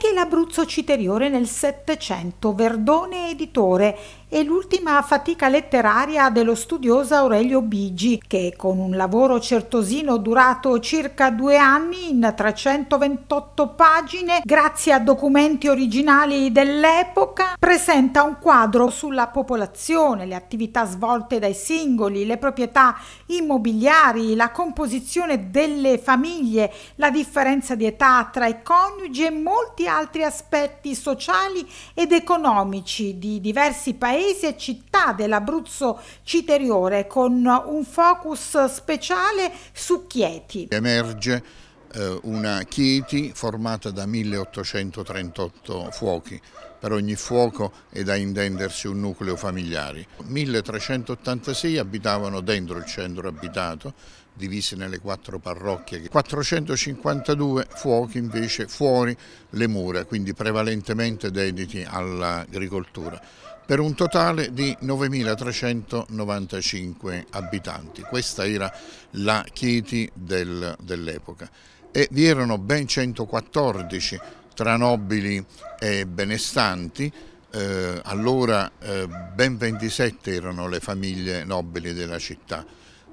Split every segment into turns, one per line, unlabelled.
Ciechi l'Abruzzo Citeriore nel Settecento, Verdone Editore e l'ultima fatica letteraria dello studioso Aurelio Bigi, che con un lavoro certosino durato circa due anni in 328 pagine, grazie a documenti originali dell'epoca, presenta un quadro sulla popolazione, le attività svolte dai singoli, le proprietà immobiliari, la composizione delle famiglie, la differenza di età tra i coniugi e molti altri aspetti sociali ed economici di diversi paesi paesi e città dell'Abruzzo citeriore con un focus speciale su
Chieti. Emerge eh, una Chieti formata da 1838 fuochi, per ogni fuoco è da intendersi un nucleo familiare. 1386 abitavano dentro il centro abitato, divisi nelle quattro parrocchie, 452 fuochi invece fuori le mura, quindi prevalentemente dediti all'agricoltura per un totale di 9.395 abitanti. Questa era la Chieti del, dell'epoca e vi erano ben 114 tra nobili e benestanti, eh, allora eh, ben 27 erano le famiglie nobili della città,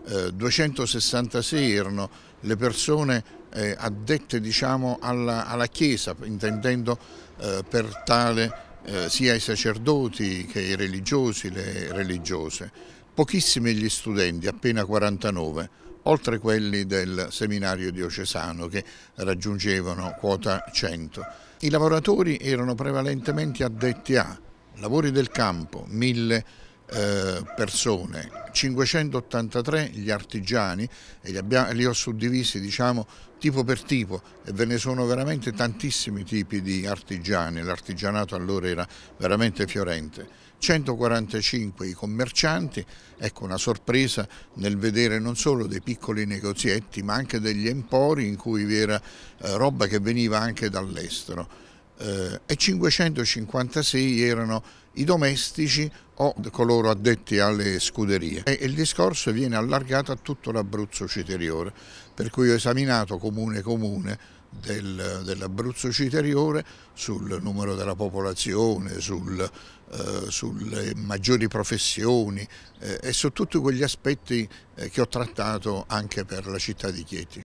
eh, 266 erano le persone eh, addette diciamo, alla, alla, Chiesa, intendendo eh, per tale città eh, sia i sacerdoti che i religiosi, le religiose, pochissimi gli studenti, appena 49, oltre quelli del seminario diocesano che raggiungevano quota 100. I lavoratori erano prevalentemente addetti a lavori del campo, mille eh, persone, 583 gli artigiani e li, abbiamo, li ho suddivisi diciamo, tipo per tipo e ve ne sono veramente tantissimi tipi di artigiani, l'artigianato allora era veramente fiorente. 145 i commercianti, ecco una sorpresa nel vedere non solo dei piccoli negozietti ma anche degli empori in cui vi era eh, roba che veniva anche dall'estero eh, e 556 erano i domestici o coloro addetti alle scuderie. E il discorso viene allargato a tutto l'Abruzzo citeriore, per cui ho esaminato comune comune del, dell'Abruzzo citeriore sul numero della popolazione, sul, eh, sulle maggiori professioni eh, e su tutti quegli aspetti eh, che ho trattato anche per la città di Chieti.